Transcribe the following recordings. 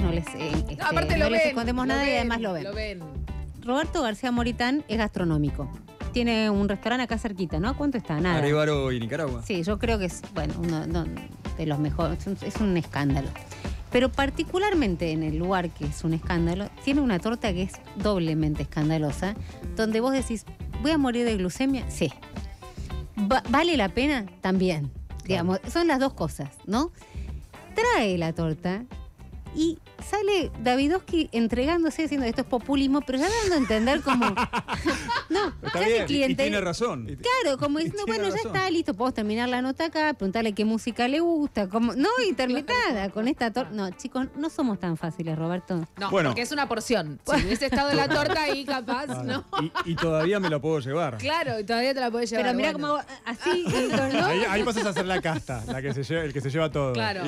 no les, eh, este, escondemos nada y además lo ven. Roberto García Moritán es gastronómico. Tiene un restaurante acá cerquita, ¿no? ¿Cuánto está? Nada. y Nicaragua. Sí, yo creo que es, bueno, uno de los mejores. Es un, escándalo. Pero particularmente en el lugar que es un escándalo, tiene una torta que es doblemente escandalosa, donde vos decís, ¿voy a morir de glucemia? Sí. ¿Vale la pena? También. Digamos, son las dos cosas, ¿no? Trae la torta y sale Davidovsky entregándose diciendo esto es populismo, pero ya dando a entender como. no, está bien, Y tiene razón. Claro, como diciendo, bueno, ya está, listo, podemos terminar la nota acá, preguntarle qué música le gusta, como no, intermitada con esta torta. No, chicos, no somos tan fáciles, Roberto. No, bueno. porque es una porción. Si hubiese estado la torta ahí, capaz, ¿no? Y, todavía me la puedo llevar. Claro, y todavía te la puedes llevar. Pero mira cómo así. ahí, pasas a hacer la casta, la que se lleva, el que se lleva todo. Claro.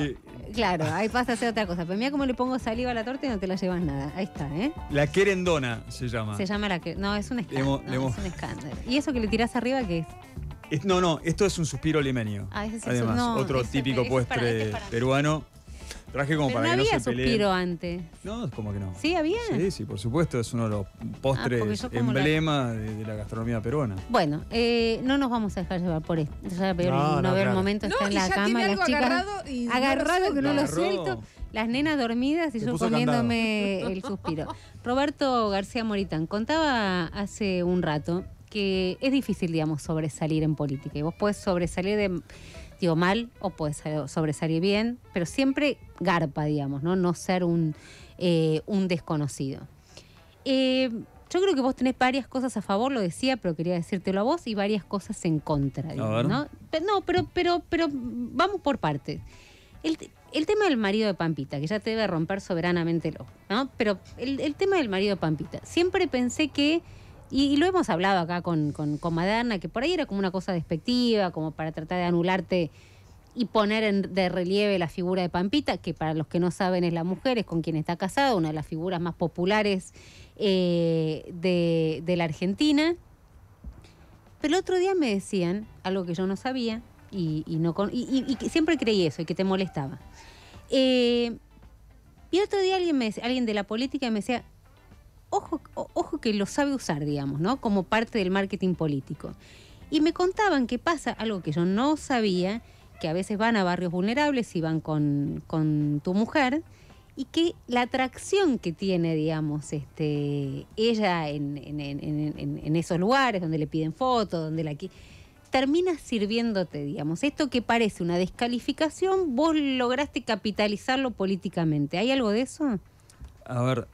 claro, ahí pasa a hacer otra cosa. Pero cómo le pongo saliva a la torta y no te la llevas nada. Ahí está, ¿eh? La querendona se llama. Se llama la que. No, es un escándalo. Es un escándalo. ¿Y eso que le tirás arriba qué es? no, no, esto es un suspiro limeño. Ah, es Además, otro típico postre peruano. Traje como para para no que había no se suspiro antes. No, como que no. ¿Sí había? Sí, sí, por supuesto, es uno de los postres emblema De, la gastronomía peruana. Bueno, eh, no nos vamos a dejar llevar por esto. Ya no, no, no, el momento, está en la cámara, cama. agarrado, agarrado que no lo suelto. Las nenas dormidas y yo comiéndome el suspiro. Roberto García Moritán contaba hace un rato que es difícil, digamos, sobresalir en política. Y vos puedes sobresalir de, digo, mal o podés sobresalir bien, pero siempre garpa, digamos, ¿no? No ser un, eh, un desconocido. Eh, yo creo que vos tenés varias cosas a favor, lo decía, pero quería decírtelo a vos, y varias cosas en contra. Digamos, ¿no? Pero, no, pero, pero, pero vamos por partes. El, el tema del marido de Pampita, que ya te debe romper soberanamente el ojo, ¿no? Pero el, tema del marido de Pampita, siempre pensé que, y, lo hemos hablado acá con, con, Maderna, que por ahí era como una cosa despectiva, como para tratar de anularte y poner en, de relieve la figura de Pampita, que para los que no saben es la mujer, es con quien está casada, una de las figuras más populares eh, de, de la Argentina. Pero el otro día me decían, algo que yo no sabía, y, no y, siempre creí eso y que te molestaba. Eh, y otro día alguien, me, alguien de la política me decía, ojo, ojo que lo sabe usar, digamos, ¿no? Como parte del marketing político. Y me contaban que pasa algo que yo no sabía, que a veces van a barrios vulnerables y van con, tu mujer, y que la atracción que tiene, digamos, este, ella en, esos lugares donde le piden fotos, donde la... ...terminas sirviéndote, digamos. Esto que parece una descalificación, vos lograste capitalizarlo políticamente. ¿Hay algo de eso? A ver,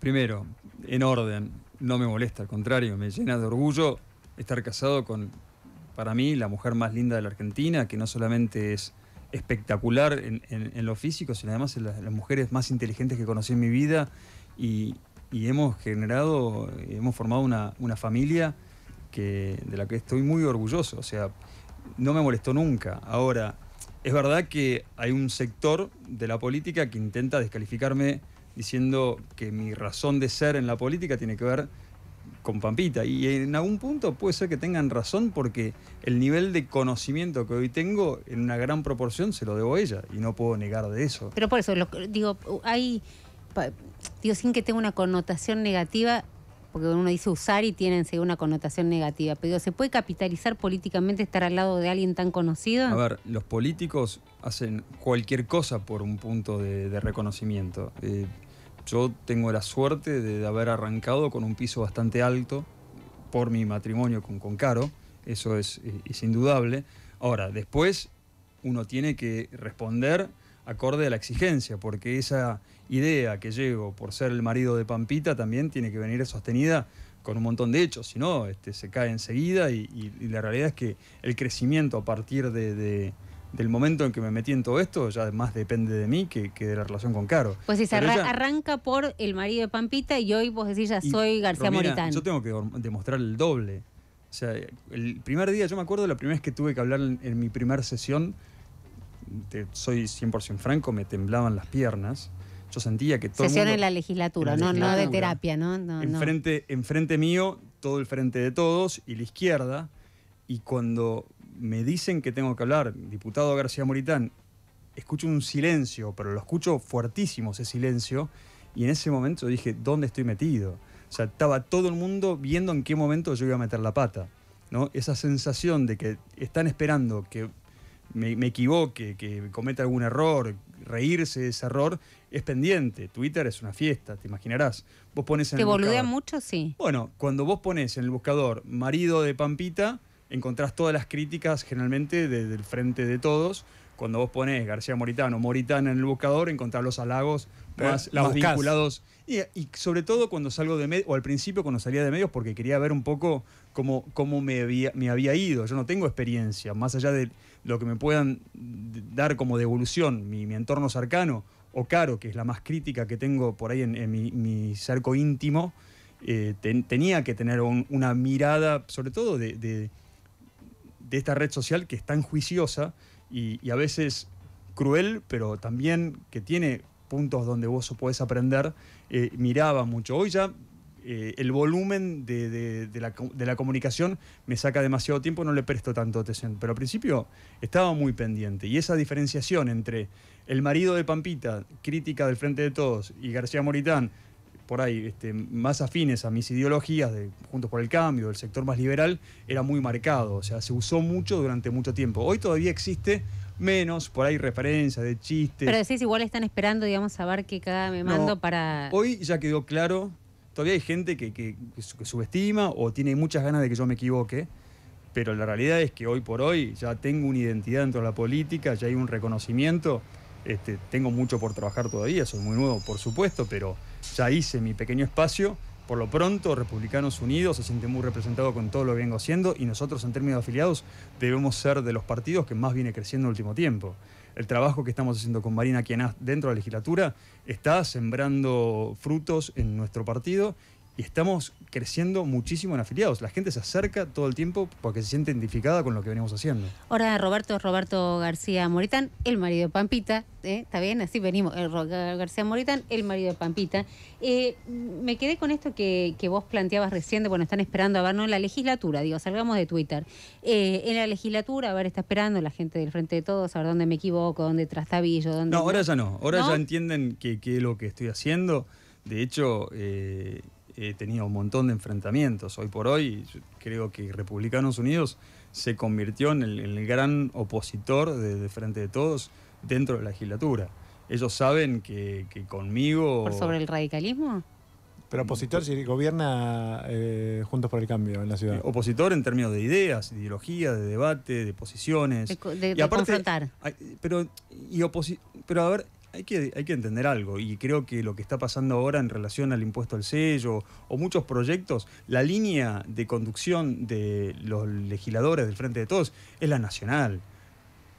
primero, en orden, no me molesta, al contrario, me llena de orgullo estar casado con, para mí, la mujer más linda de la Argentina, que no solamente es espectacular en, lo físico, sino además en las, las, mujeres más inteligentes que conocí en mi vida y, hemos generado, hemos formado una familia de la que estoy muy orgulloso, o sea, no me molestó nunca. Ahora, es verdad que hay un sector de la política que intenta descalificarme diciendo que mi razón de ser en la política tiene que ver con Pampita. Y en algún punto puede ser que tengan razón porque el nivel de conocimiento que hoy tengo en una gran proporción se lo debo a ella y no puedo negar de eso. Pero por eso, digo, hay, digo, sin que tenga una connotación negativa, porque uno dice usar y tiene una connotación negativa, pero ¿se puede capitalizar políticamente estar al lado de alguien tan conocido? A ver, los políticos hacen cualquier cosa por un punto de, reconocimiento. Eh, yo tengo la suerte de, haber arrancado con un piso bastante alto por mi matrimonio con, con Caro, eso eh, es indudable. Ahora, después uno tiene que responder acorde a la exigencia, porque esa idea que llego por ser el marido de Pampita también tiene que venir sostenida con un montón de hechos, si no, este, se cae enseguida y, la realidad es que el crecimiento a partir de, del momento en que me metí en todo esto, ya más depende de mí que, de la relación con Caro. Pues si se arranca por el marido de Pampita y hoy vos decís ya soy García Moritán. Yo tengo que demostrar el doble. O sea, el primer día, yo me acuerdo la primera vez que tuve que hablar en, en mi primera sesión, soy 100% franco, me temblaban las piernas. Yo sentía que todo. Sesión mundo, en la legislatura, no, no de terapia, ¿no? no enfrente, mío, todo el frente de todos y la izquierda. Y cuando me dicen que tengo que hablar, diputado García Moritán, escucho un silencio, pero lo escucho fuertísimo ese silencio. Y en ese momento dije, ¿dónde estoy metido? O sea, estaba todo el mundo viendo en qué momento yo iba a meter la pata. ¿no? Esa sensación de que están esperando que me, equivoque, que cometa algún error, reírse de ese error, es pendiente. Twitter es una fiesta, te imaginarás. Vos pones ¿Te boludea mucho? Sí. Bueno, cuando vos pones en el buscador marido de Pampita, encontrás todas las críticas generalmente desde el frente de todos. Cuando vos pones García Moritano, Moritana en el buscador, encontrás los halagos más, vinculados. Y, sobre todo cuando salgo de medios, o al principio cuando salía de medios, porque quería ver un poco cómo, cómo me, había, me había ido. Yo no tengo experiencia, más allá de lo que me puedan dar como devolución mi, entorno cercano o caro, que es la más crítica que tengo por ahí en, mi, cerco íntimo. Eh, tenía que tener una mirada, sobre todo de, de, esta red social que es tan juiciosa y a veces cruel, pero también que tiene puntos donde vos podés aprender, eh, miraba mucho. Hoy ya eh, el volumen de, la, comunicación me saca demasiado tiempo, no le presto tanto atención. Pero al principio estaba muy pendiente. Y esa diferenciación entre el marido de Pampita, crítica del Frente de Todos, y García Moritán, por ahí este, más afines a mis ideologías de Juntos por el Cambio, el sector más liberal, era muy marcado. O sea, se usó mucho durante mucho tiempo. Hoy todavía existe menos, por ahí referencias de chistes. Pero decís, igual están esperando, digamos, a ver qué cada me mando para. Hoy ya quedó claro, todavía hay gente que, subestima o tiene muchas ganas de que yo me equivoque, pero la realidad es que hoy por hoy ya tengo una identidad dentro de la política, ya hay un reconocimiento. Este, tengo mucho por trabajar todavía, soy muy nuevo, por supuesto, pero ya hice mi pequeño espacio por lo pronto, Republicanos Unidos se siente muy representado con todo lo que vengo haciendo y nosotros en términos de afiliados debemos ser de los partidos que más viene creciendo en el último tiempo. El trabajo que estamos haciendo con Marina Quienás dentro de la legislatura está sembrando frutos en nuestro partido y estamos creciendo muchísimo en afiliados. La gente se acerca todo el tiempo porque se siente identificada con lo que venimos haciendo. Ahora Roberto Roberto García Moritán, el marido de Pampita, ¿eh? ¿está bien? Así venimos, el eh, García Moritán, el marido de Pampita. Eh, me quedé con esto que, vos planteabas recién, bueno, están esperando a vernos en la legislatura, digo, salgamos de Twitter. en la legislatura, a ver, está esperando la gente del Frente de Todos, a ver dónde me equivoco, dónde trastabillo, dónde... No, ahora ya no, ahora ya entienden qué que es lo que estoy haciendo. De hecho, eh, tenía un montón de enfrentamientos. Hoy por hoy creo que Republicanos Unidos se convirtió en el, gran opositor de, Frente de Todos dentro de la legislatura. Ellos saben que, conmigo... sobre el radicalismo? Pero opositor si gobierna eh, Juntos por el Cambio en la ciudad. Opositor en términos de ideas, ideología, de debate, de posiciones. De, confrontar. Pero, y pero a ver, hay que, hay que entender algo y creo que lo que está pasando ahora en relación al impuesto al sello o muchos proyectos, la línea de conducción de los legisladores del Frente de Todos es la nacional.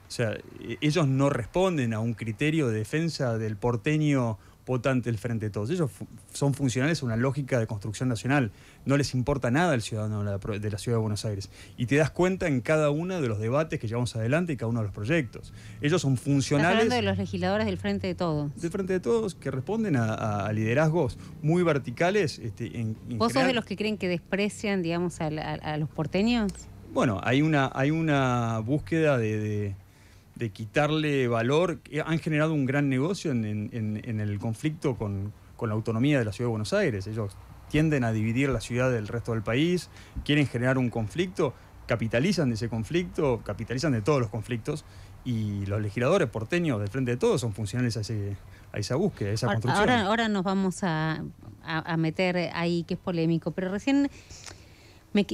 O sea, e-, ellos no responden a un criterio de defensa del porteño votante del Frente de Todos. Ellos son funcionales a una lógica de construcción nacional. No les importa nada al ciudadano de la ciudad de Buenos Aires. Y te das cuenta en cada uno de los debates que llevamos adelante y cada uno de los proyectos. Ellos son funcionales. Estás hablando de los legisladores del Frente de Todos. Del Frente de Todos que responden a, liderazgos muy verticales. Este, ¿Vos sos de los que creen que desprecian, digamos, a, los porteños? Bueno, hay una, hay una búsqueda de de quitarle valor, han generado un gran negocio en, el conflicto con, la autonomía de la Ciudad de Buenos Aires. Ellos tienden a dividir la ciudad del resto del país, quieren generar un conflicto, capitalizan de ese conflicto, capitalizan de todos los conflictos y los legisladores porteños del frente de todos son funcionales a, a esa búsqueda, a esa construcción. Ahora, nos vamos a meter ahí, que es polémico, pero recién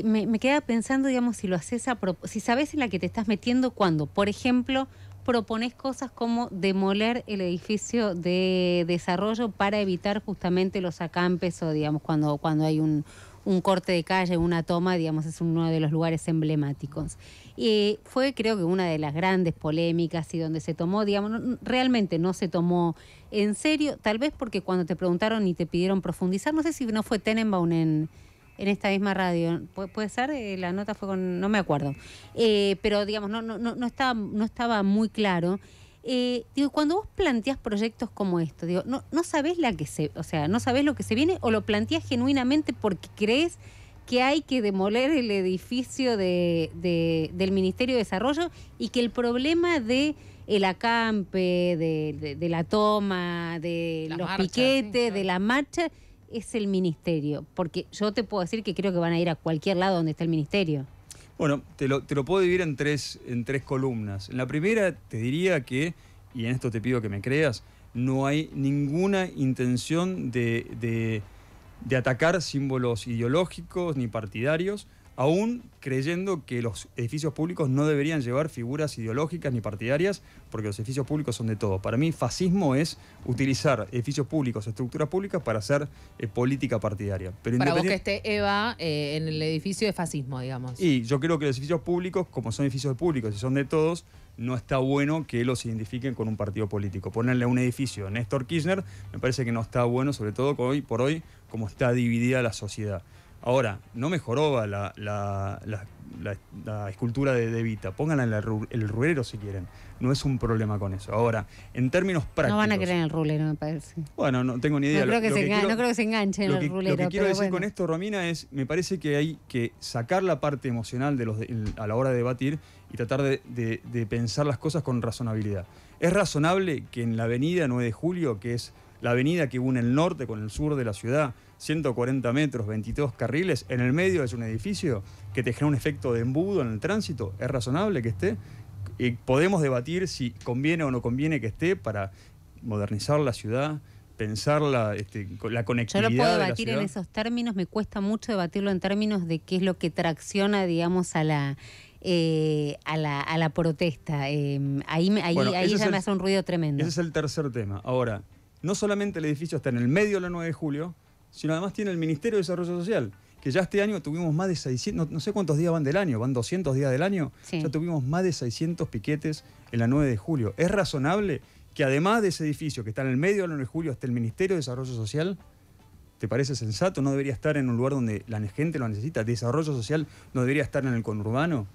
me, queda pensando, digamos, si lo haces a si sabes en la que te estás metiendo cuando, por ejemplo, propones cosas como demoler el edificio de desarrollo para evitar justamente los acampes o, digamos, cuando, cuando hay un, un corte de calle, una toma, digamos, es uno de los lugares emblemáticos. Y fue creo que una de las grandes polémicas y donde se tomó, digamos, realmente no se tomó en serio, tal vez porque cuando te preguntaron y te pidieron profundizar, no sé si no fue Tenenbaum en en esta misma radio. puede ser, eh, la nota fue con, no me acuerdo, eh, pero digamos, no, no, no, estaba, no estaba muy claro. Eh, digo, cuando vos planteás proyectos como esto, digo, no, no sabés la que se, o sea, no sabés lo que se viene o lo planteás genuinamente porque crees que hay que demoler el edificio de, del Ministerio de Desarrollo y que el problema de el acampe, de, la toma, de los piquetes, de la marcha, es el ministerio? Porque yo te puedo decir que creo que van a ir a cualquier lado donde está el ministerio. Bueno, te lo, te lo puedo dividir en tres, en tres columnas. En la primera te diría que, y en esto te pido que me creas, no hay ninguna intención de, de atacar símbolos ideológicos ni partidarios aún creyendo que los edificios públicos no deberían llevar figuras ideológicas ni partidarias, porque los edificios públicos son de todo. Para mí, fascismo es utilizar edificios públicos, estructuras públicas para hacer eh, política partidaria. Pero para que esté Eva eh, en el edificio de fascismo, digamos. Y yo creo que los edificios públicos, como son edificios públicos y son de todos, no está bueno que los identifiquen con un partido político. Ponerle un edificio Néstor Kirchner me parece que no está bueno, sobre todo hoy por hoy, como está dividida la sociedad. Ahora, no mejoró la, escultura de, Devita, Pónganla en el rulero si quieren. No es un problema con eso. Ahora, en términos prácticos. No van a querer en el rulero, me parece. Bueno, no tengo ni idea. No, creo, lo, que no creo, que se enganche en el rulero. Lo que quiero decir con esto, Romina, es: me parece que hay que sacar la parte emocional a la hora de debatir y tratar de, de pensar las cosas con razonabilidad. Es razonable que en la avenida 9 de julio, que es la avenida que une el norte con el sur de la ciudad, 140 metros, 22 carriles, en el medio es un edificio que te genera un efecto de embudo en el tránsito, ¿es razonable que esté? Y podemos debatir si conviene o no conviene que esté para modernizar la ciudad, pensar la, este, la ciudad. Yo no puedo debatir en esos términos, me cuesta mucho debatirlo en términos de qué es lo que tracciona, digamos, a la eh, a, la, a la protesta. Eh, ahí ya me hace un ruido tremendo. Ese es el tercer tema. Ahora, no solamente el edificio está en el medio de la 9 de julio, sino además tiene el Ministerio de Desarrollo Social, que ya este año tuvimos más de 600, no, sé cuántos días van del año, van 200 días del año, ya tuvimos más de 600 piquetes en la 9 de julio. ¿Es razonable que además de ese edificio que está en el medio de la 9 de julio esté el Ministerio de Desarrollo Social, ¿Te parece sensato? ¿No debería estar en un lugar donde la gente lo necesita? ¿Desarrollo social no debería estar en el conurbano?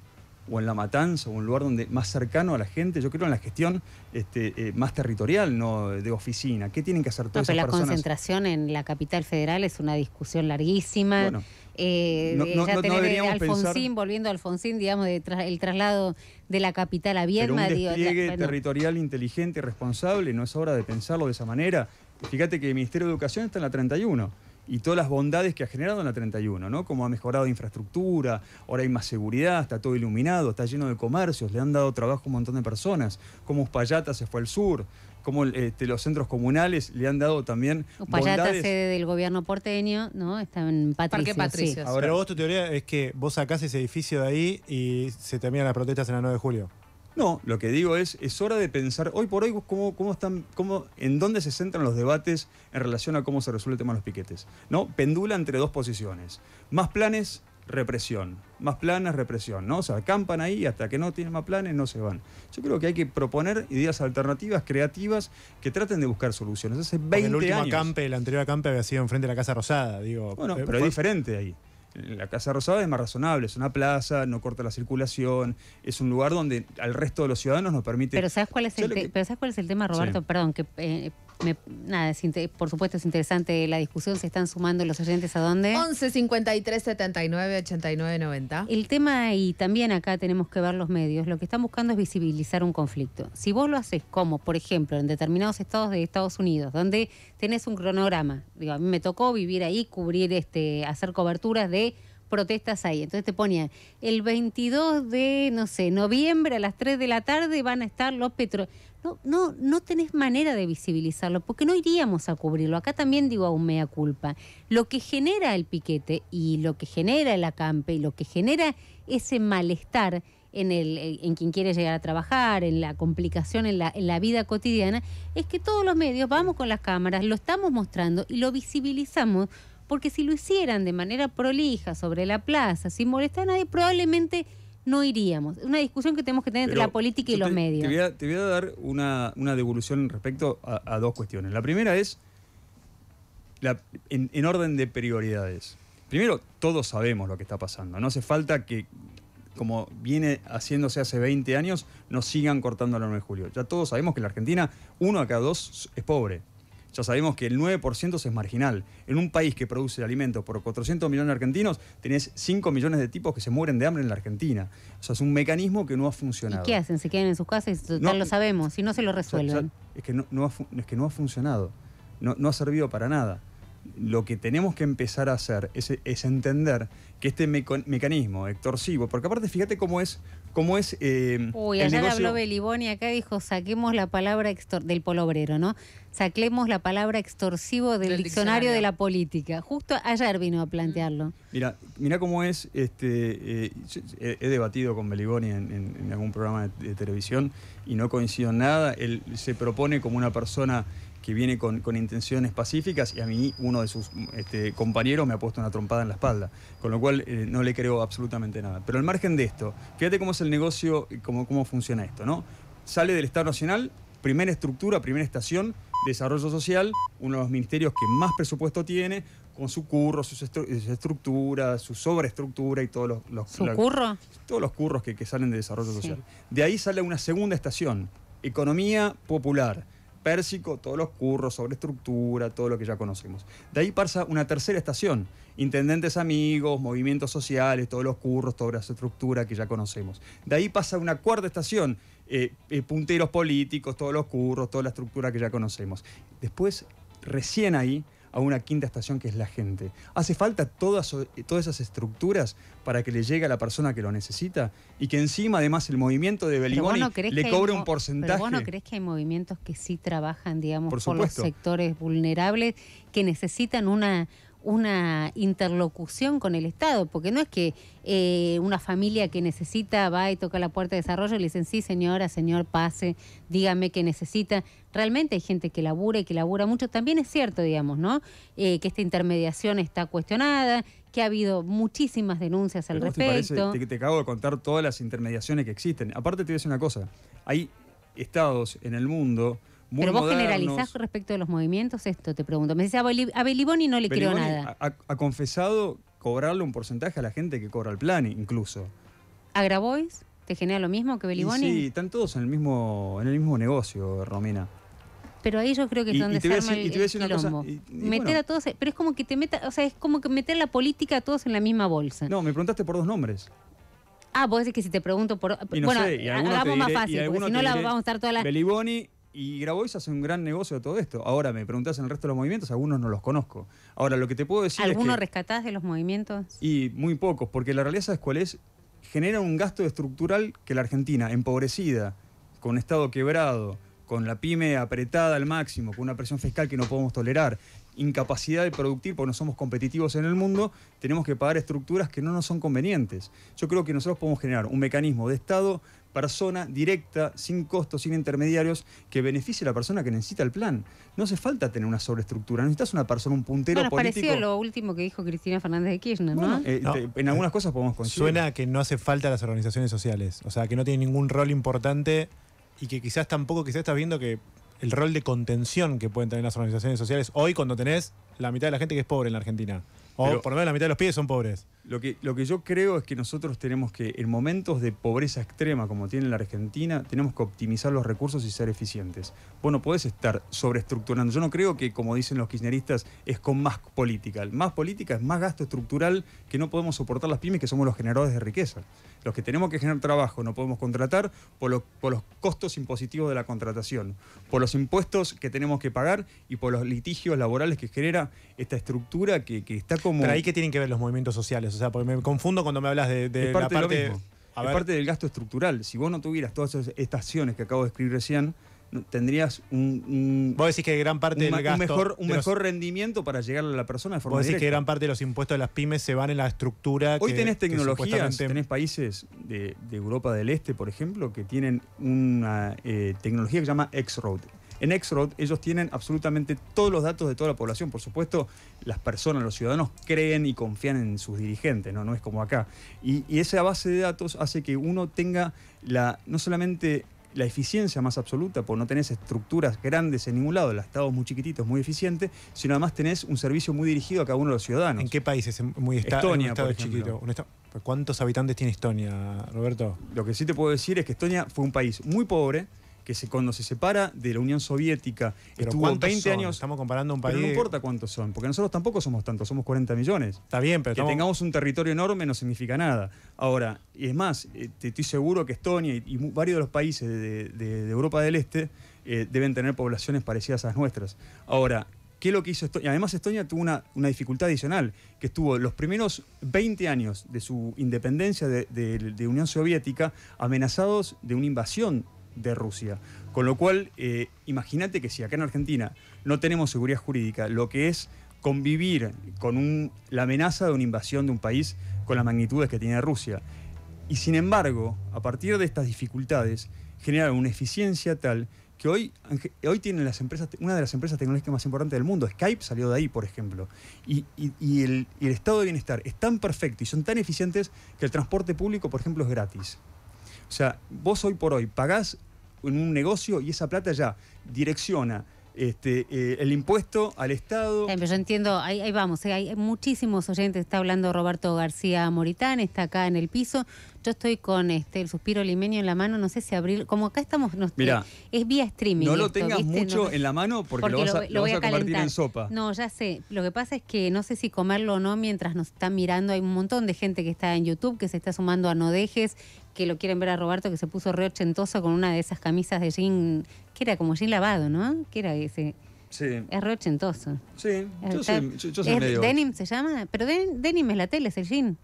o en La Matanza o un lugar donde más cercano a la gente, yo creo en la gestión este, eh, más territorial, no de oficina. ¿Qué tienen que hacer todas no, pero la concentración en la capital federal es una discusión larguísima. Bueno, eh, ya tener Alfonsín, volviendo a Alfonsín, digamos, el traslado de la capital a Viedma. Pero un despliegue territorial inteligente y responsable, no es hora de pensarlo de esa manera. Fíjate que el Ministerio de Educación está en la 31 y todas las bondades que ha generado en la 31, ¿no? Como ha mejorado infraestructura, ahora hay más seguridad, está todo iluminado, está lleno de comercios, le han dado trabajo a un montón de personas, como Uspallata se fue al sur, como este, los centros comunales le han dado también Uspallata, bondades. sede del gobierno porteño, ¿no? Está en Patricios. Ahora, vos tu teoría es que vos sacás ese edificio de ahí y se terminan las protestas en la 9 de julio. No, lo que digo es, es hora de pensar hoy por hoy cómo, cómo están, cómo, en dónde se centran los debates en relación a cómo se resuelve el tema de los piquetes. ¿no? Pendula entre dos posiciones. Más planes, represión. Más planes, represión. ¿no? O sea, acampan ahí hasta que no tienen más planes, no se van. Yo creo que hay que proponer ideas alternativas, creativas, que traten de buscar soluciones. Hace 20 años... el último Acampe, anterior acampe había sido enfrente de la Casa Rosada, digo. Bueno, eh, pero es diferente ahí. La Casa Rosada es más razonable, es una plaza, no corta la circulación, es un lugar donde al resto de los ciudadanos nos permite... Pero ¿sabes cuál es, el, tema, Roberto? Perdón, que eh, nada, por supuesto es interesante la discusión, se están sumando los oyentes a dónde. 11 53 79 89 90. El tema, y también acá tenemos que ver los medios, lo que están buscando es visibilizar un conflicto. Si vos lo haces como, por ejemplo, en determinados estados de Estados Unidos, donde tenés un cronograma, digo, a mí me tocó vivir ahí, cubrir, este, hacer coberturas de protestas ahí. Entonces te ponía, el 22 de, no sé, noviembre a las 3 de la tarde van a estar los petro... No, no, no tenés manera de visibilizarlo, porque no iríamos a cubrirlo. Acá también digo a un mea culpa. Lo que genera el piquete y lo que genera el acampe y lo que genera ese malestar en, el, en quien quiere llegar a trabajar, en la complicación en la, en la vida cotidiana, es que todos los medios vamos con las cámaras, lo estamos mostrando y lo visibilizamos porque si lo hicieran de manera prolija sobre la plaza, sin molestar a nadie, probablemente no iríamos. Es una discusión que tenemos que tener entre la política y los medios. Te voy a, dar una, devolución respecto a, dos cuestiones. La primera es en, orden de prioridades. Primero, todos sabemos lo que está pasando. No hace falta que, como viene haciéndose hace 20 años, nos sigan cortando la 9 de julio. Ya todos sabemos que la Argentina uno a cada dos es pobre ya sabemos que el 9% es marginal. En un país que produce alimentos por 400 millones de argentinos, tenés 5 millones de tipos que se mueren de hambre en la Argentina. O sea, es un mecanismo que no ha funcionado. ¿Y qué hacen? ¿Se quedan en sus casas? y no, lo sabemos, si no se lo resuelven. es, que no, ha, es que no ha funcionado, no, ha servido para nada lo que tenemos que empezar a hacer es, entender que este mecanismo extorsivo, porque aparte fíjate cómo es cómo es em, Uy, el habló Belibón y acá dijo, saquemos la palabra extor del polobrero, ¿no? Saquemos la palabra extorsivo del, diccionario, de la política. Justo ayer vino a mm. plantearlo. Mira, mira cómo es, este, eh, he, debatido con Beliboni en, en, algún programa de, de, televisión y no coincido en nada. Él se propone como una persona que viene con, intenciones pacíficas y a mí uno de sus este, compañeros me ha puesto una trompada en la espalda, con lo cual eh, no le creo absolutamente nada. Pero al margen de esto, fíjate cómo es el negocio y cómo, funciona esto, ¿no? Sale del Estado Nacional, primera estructura, primera estación, desarrollo social, uno de los ministerios que más presupuesto tiene, con su curro, sus, estructura, estructuras, su sobreestructura y todos los, los, ¿Su curro? todos los curros que, salen de desarrollo social. De ahí sale una segunda estación, economía popular Pérsico, todos los curros, sobre estructura, todo lo que ya conocemos. De ahí pasa una tercera estación, intendentes amigos, movimientos sociales, todos los curros, toda la estructura que ya conocemos. De ahí pasa una cuarta estación, eh, eh, punteros políticos, todos los curros, toda la estructura que ya conocemos. Después, recién ahí, a una quinta estación que es la gente. ¿Hace falta todas, todas esas estructuras para que le llegue a la persona que lo necesita? Y que encima, además, el movimiento de Belligoni le cobre un porcentaje. Pero vos no crees que hay movimientos que sí trabajan, digamos, con por los sectores vulnerables que necesitan una una interlocución con el Estado, porque no es que eh, una familia que necesita va y toca la puerta de desarrollo y le dicen, sí, señora, señor, pase, dígame qué necesita. Realmente hay gente que labura y que labura mucho. También es cierto, digamos, ¿no? Eh, que esta intermediación está cuestionada, que ha habido muchísimas denuncias al respecto. Te, te acabo de contar todas las intermediaciones que existen. Aparte te voy a decir una cosa, hay estados en el mundo pero vos generalizás respecto de los movimientos esto, te pregunto. Me decís, a, no le quiero creo nada. Ha, confesado cobrarle un porcentaje a la gente que cobra el plan, incluso. ¿A Grabois te genera lo mismo que Beliboni? sí, están todos en el mismo, en el mismo negocio, Romina. Pero ahí yo creo que es donde se arma el, Meter a todos, pero es como que te meta, o sea, es como que meter la política a todos en la misma bolsa. No, me preguntaste por dos nombres. Ah, vos decís que si te pregunto por. bueno, hagamos más fácil, porque si no la vamos a estar toda la. Beliboni y Grabois hace un gran negocio de todo esto. Ahora, me preguntás en el resto de los movimientos, algunos no los conozco. Ahora, lo que te puedo decir. es que, rescatás de los movimientos? Y muy pocos, porque la realidad es cuál es. Genera un gasto estructural que la Argentina, empobrecida, con Estado quebrado, con la pyme apretada al máximo, con una presión fiscal que no podemos tolerar, incapacidad de producir porque no somos competitivos en el mundo, tenemos que pagar estructuras que no nos son convenientes. Yo creo que nosotros podemos generar un mecanismo de Estado persona directa, sin costos, sin intermediarios, que beneficie a la persona que necesita el plan. No hace falta tener una sobreestructura, necesitas una persona, un puntero bueno, lo último que dijo Cristina Fernández de Kirchner, ¿no? Eh, en algunas cosas podemos coincidir. Suena que no hace falta las organizaciones sociales, o sea, que no tienen ningún rol importante y que quizás tampoco, quizás estás viendo que el rol de contención que pueden tener las organizaciones sociales hoy cuando tenés la mitad de la gente que es pobre en la Argentina. O por lo menos la mitad de los pibes son pobres. Lo que, lo que yo creo es que nosotros tenemos que, en momentos de pobreza extrema como tiene la Argentina, tenemos que optimizar los recursos y ser eficientes. Vos no podés estar sobreestructurando. Yo no creo que, como dicen los kirchneristas, es con más política. Más política es más gasto estructural que no podemos soportar las pymes, que somos los generadores de riqueza. Los que tenemos que generar trabajo no podemos contratar por, por los costos impositivos de la contratación, por los impuestos que tenemos que pagar y por los litigios laborales que genera esta estructura que, está como... Pero ahí que tienen que ver los movimientos sociales sea, porque me confundo cuando me hablas de, parte la parte... parte del gasto estructural. Si vos no tuvieras todas esas estaciones que acabo de escribir recién, tendrías un, que gran parte del gasto. Un mejor, rendimiento para llegar a la persona de forma Vos decís que gran parte de los impuestos de las pymes se van en la estructura. Hoy tenés tecnologías, tenés países de, Europa del Este, por ejemplo, que tienen una eh, tecnología que se llama X-Road en Exrod ellos tienen absolutamente todos los datos de toda la población. Por supuesto, las personas, los ciudadanos creen y confían en sus dirigentes, no, es como acá. Y, esa base de datos hace que uno tenga la, no solamente la eficiencia más absoluta, por no tenés estructuras grandes en ningún lado, el Estado es muy chiquitito, es muy eficiente, sino además tenés un servicio muy dirigido a cada uno de los ciudadanos. ¿En qué países? Muy Estonia, estado chiquito. ¿Cuántos habitantes tiene Estonia, Roberto? Lo que sí te puedo decir es que Estonia fue un país muy pobre, que cuando se separa de la Unión Soviética estuvo 20 años. Estamos comparando un país. no importa cuántos son, porque nosotros tampoco somos tantos, somos 40 millones. Está bien, pero. Que tengamos un territorio enorme no significa nada. Ahora, y es más, eh, estoy seguro que Estonia y, varios de los países de, Europa del Este eh, deben tener poblaciones parecidas a las nuestras. Ahora, ¿Qué es lo que hizo Estonia? Además, Estonia tuvo una, dificultad adicional, que estuvo los primeros 20 años de su independencia de, de, de, Unión Soviética amenazados de una invasión de Rusia. Con lo cual, eh, imagínate que si acá en Argentina no tenemos seguridad jurídica, lo que es convivir con la amenaza de una invasión de un país con las magnitudes que tiene Rusia. Y sin embargo, a partir de estas dificultades, generan una eficiencia tal que hoy, hoy tienen las empresas, una de las empresas tecnológicas más importantes del mundo, Skype salió de ahí, por ejemplo. Y, el, y, el, estado de bienestar es tan perfecto y son tan eficientes que el transporte público, por ejemplo, es gratis. O sea, vos hoy por hoy pagás en un negocio y esa plata ya direcciona este, eh, el impuesto al Estado. yo entiendo, ahí, vamos, ¿eh? hay muchísimos oyentes, está hablando Roberto García Moritán, está acá en el piso. Yo estoy con este el suspiro limeño en la mano, no sé si abrir, como acá estamos, eh, es, vía streaming. No lo tengas mucho en la mano porque, lo vas a, a en sopa. No, ya sé, lo que pasa es que no sé si comerlo o no mientras nos están mirando, hay un montón de gente que está en YouTube, que se está sumando a No Dejes, que lo quieren ver a Roberto, que se puso re ochentoso con una de esas camisas de jean, que era como jean lavado, ¿no? Que era ese... Sí. Es re ochentoso. Sí, yo soy, yo, es, medio... ¿Denim se llama? Pero denim es la tele, es el jean.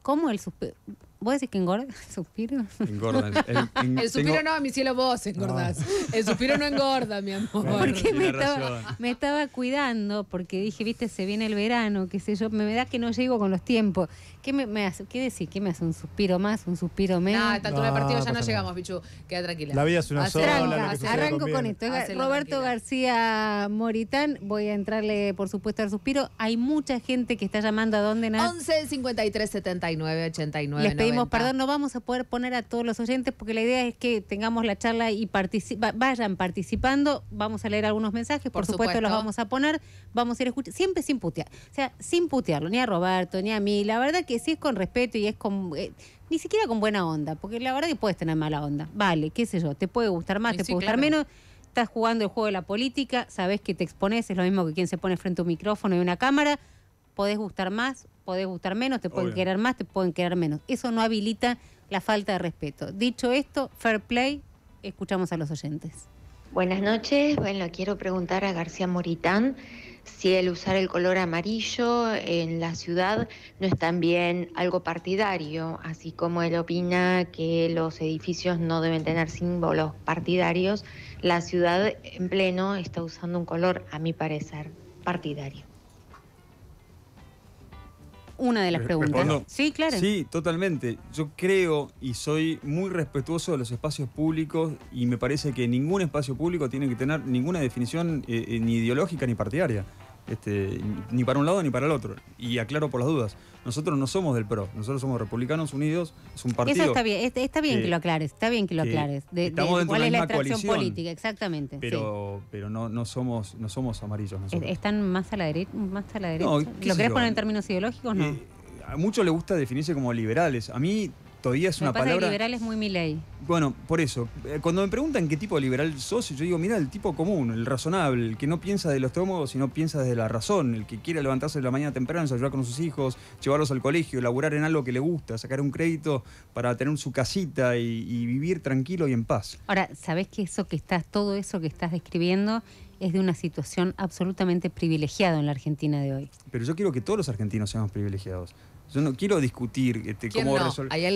¿Cómo el suspiro? ¿Vos decís que engorda? ¿Suspiro? Engorda. El, el suspiro no, no, mi cielo, vos engordás. El suspiro no engorda, mi amor. porque me estaba, me estaba, cuidando, porque dije, viste, se viene el verano, qué sé yo, me da que no llego con los tiempos. ¿Qué, me, hace, ¿Qué decir? ¿Qué me hace? ¿Un suspiro más? ¿Un suspiro menos? No, esta altura de partido ya no llegamos, Bichu. Queda tranquila. La vida es una sola. Arranco, con esto. Roberto García Moritán, voy a entrarle, por supuesto, al suspiro. Hay mucha gente que está llamando a dónde, Nat? 11 53 79 89 Les pedimos perdón, no vamos a poder poner a todos los oyentes porque la idea es que tengamos la charla y vayan participando. Vamos a leer algunos mensajes, por, supuesto, los vamos a poner. Vamos a ir escuchando, siempre sin putear. O sea, sin putearlo, ni a Roberto, ni a mí. La verdad que si es con respeto y es con... Eh, ni siquiera con buena onda, porque la verdad que puedes tener mala onda. Vale, qué sé yo, te puede gustar más, te puede gustar menos. Estás jugando el juego de la política, sabes que te expones, es lo mismo que quien se pone frente a un micrófono y una cámara. Podés gustar más, podés gustar menos, te pueden querer más, te pueden querer menos. Eso no habilita la falta de respeto. Dicho esto, fair play, escuchamos a los oyentes. Buenas noches. Bueno, quiero preguntar a García Moritán si el usar el color amarillo en la ciudad no es también algo partidario, así como él opina que los edificios no deben tener símbolos partidarios, la ciudad en pleno está usando un color, a mi parecer, partidario una de las preguntas. Sí, claro. Sí, totalmente. Yo creo y soy muy respetuoso de los espacios públicos y me parece que ningún espacio público tiene que tener ninguna definición eh, eh, ni ideológica ni partidaria este, ni para un lado ni para el otro. Y aclaro por las dudas, nosotros no somos del PRO, nosotros somos Republicanos Unidos, es un partido. Eso está bien, este, está bien que lo aclares, está bien que lo aclares. cuál es la coalición, política, exactamente. Pero, no, somos, no somos amarillos. ¿Están más a la, derecha ¿Lo querés poner en términos ideológicos? No. Eh, a muchos le gusta definirse como liberales. A mí todavía es una palabra. liberal es muy mi ley. Bueno, por eso. Eh, cuando me preguntan qué tipo de liberal sos, yo digo, mira, el tipo común, el razonable, el que no piensa de los y sino piensa desde la razón, el que quiere levantarse de la mañana temprano, ayudar con sus hijos, llevarlos al colegio, laburar en algo que le gusta, sacar un crédito para tener su casita y, vivir tranquilo y en paz. Ahora, ¿sabés que eso que estás, todo eso que estás describiendo es de una situación absolutamente privilegiada en la Argentina de hoy? Pero yo quiero que todos los argentinos seamos privilegiados. Yo no quiero discutir este, cómo,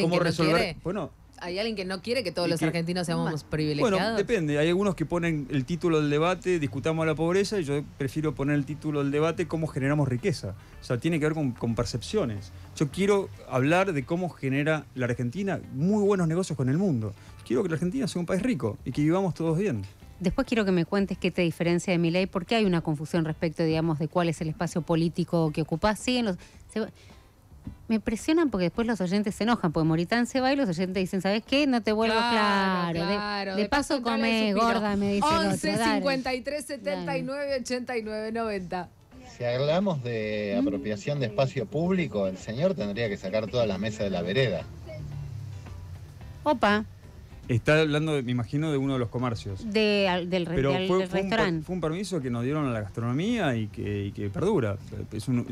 cómo resolver. bueno, hay alguien que no quiere que todos los argentinos seamos privilegiados. Bueno, depende. Hay algunos que ponen el título del debate, discutamos la pobreza, y yo prefiero poner el título del debate, cómo generamos riqueza. O sea, tiene que ver con, percepciones. Yo quiero hablar de cómo genera la Argentina muy buenos negocios con el mundo. Quiero que la Argentina sea un país rico y que vivamos todos bien. Después quiero que me cuentes qué te diferencia de mi ley, porque hay una confusión respecto, digamos, de cuál es el espacio político que ocupás. Sí, me presionan porque después los oyentes se enojan, porque Moritán se va y los oyentes dicen, ¿sabes qué? No te vuelvo claro. De, paso, come gorda, me dicen. 11 53 79 89 90. Si hablamos de apropiación de espacio público, el señor tendría que sacar todas las mesas de la vereda. Opa. Está hablando, me imagino, de uno de los comercios. De, del, restaurante. Un, fue un permiso que nos dieron a la gastronomía y que, que perdura.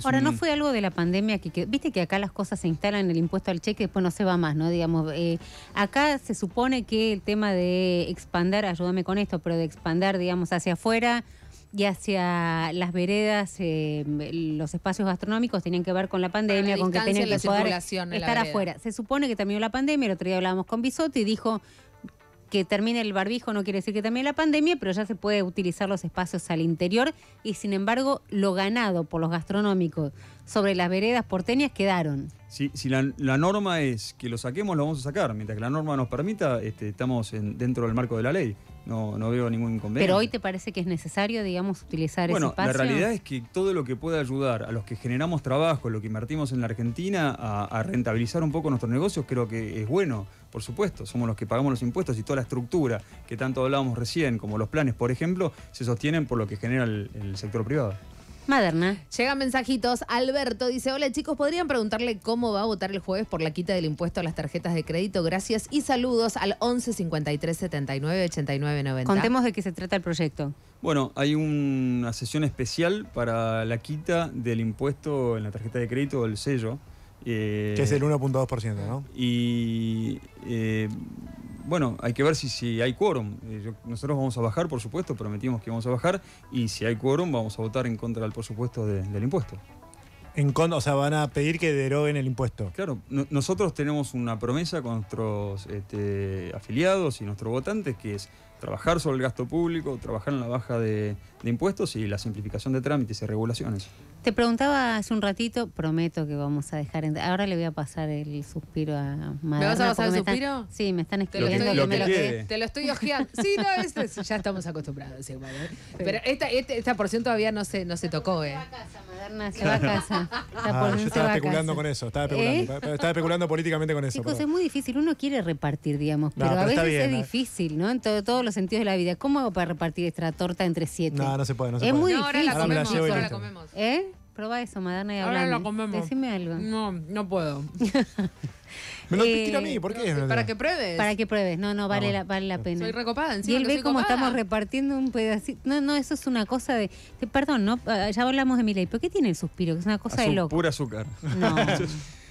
Ahora, ¿no fue algo de la pandemia que, Viste que acá las cosas se instalan, en el impuesto al cheque y después no se va más, ¿no? Digamos, eh, acá se supone que el tema de expandar, ayúdame con esto, pero de expandar, digamos, hacia afuera y hacia las veredas, eh, los espacios gastronómicos tenían que ver con la pandemia, con que tenían que poder estar afuera. Se supone que también la pandemia, el otro día hablábamos con Bisotti y dijo que termine el barbijo no quiere decir que termine la pandemia, pero ya se puede utilizar los espacios al interior y sin embargo lo ganado por los gastronómicos sobre las veredas porteñas quedaron. Si, si la, norma es que lo saquemos, lo vamos a sacar. Mientras que la norma nos permita, este, estamos dentro del marco de la ley. No, no veo ningún inconveniente. Pero hoy te parece que es necesario, digamos, utilizar ese espacio. la realidad es que todo lo que pueda ayudar a los que generamos trabajo, lo que invertimos en la Argentina, a rentabilizar un poco nuestros negocios, creo que es bueno por supuesto, somos los que pagamos los impuestos y toda la estructura que tanto hablábamos recién, como los planes, por ejemplo, se sostienen por lo que genera el, sector privado. Maderna. Llegan mensajitos. Alberto dice: Hola chicos, ¿podrían preguntarle cómo va a votar el jueves por la quita del impuesto a las tarjetas de crédito? Gracias y saludos al 11 53 79 89 90. Contemos de qué se trata el proyecto. Bueno, hay una sesión especial para la quita del impuesto en la tarjeta de crédito, el sello eh, que es el 1.2%, ¿no? Y eh, bueno, hay que ver si, si hay quórum. Eh, nosotros vamos a bajar, por supuesto, prometimos que vamos a bajar, y si hay quórum vamos a votar en contra, por supuesto, del impuesto. En contra, o sea, van a pedir que deroguen el impuesto. Claro, nosotros tenemos una promesa con nuestros este, afiliados y nuestros votantes que es trabajar sobre el gasto público, trabajar en la baja de impuestos y la simplificación de trámites y regulaciones. Te preguntaba hace un ratito, prometo que vamos a dejar. Ahora le voy a pasar el suspiro a Madonna. ¿Me vas a pasar el suspiro? Sí, me están escribiendo. Te lo estoy, que ojeando. Sí, no, es, ya estamos acostumbrados. Igual, ¿eh? Pero esta, este, esta, porción todavía no se, no se tocó. ¿eh? se casa. yo estaba especulando con eso, estaba ¿Eh? especulando, estaba especulando políticamente con eso. es muy difícil. Uno quiere repartir, digamos, pero, a veces es difícil, ¿no? En todos los sentidos de la vida. ¿Cómo hago para repartir esta torta entre siete? No, no se puede, no se Es puede. muy- ahora la la comemos, ¿Eh? Proba eso, Madana, y Ahora la comemos. Decime algo. No, no puedo. Me lo tiro a mí, eh, ¿por qué? Para que pruebes. Para que pruebes, no, no, ah, vale, la, vale la ah. pena. Soy recopada, encima Y él ve cómo estamos repartiendo un pedacito. No, no, eso es una cosa de. perdón, no, ah, ya hablamos de mi ley, pero ¿qué tiene el suspiro? Que es una cosa de loco. Pura azúcar.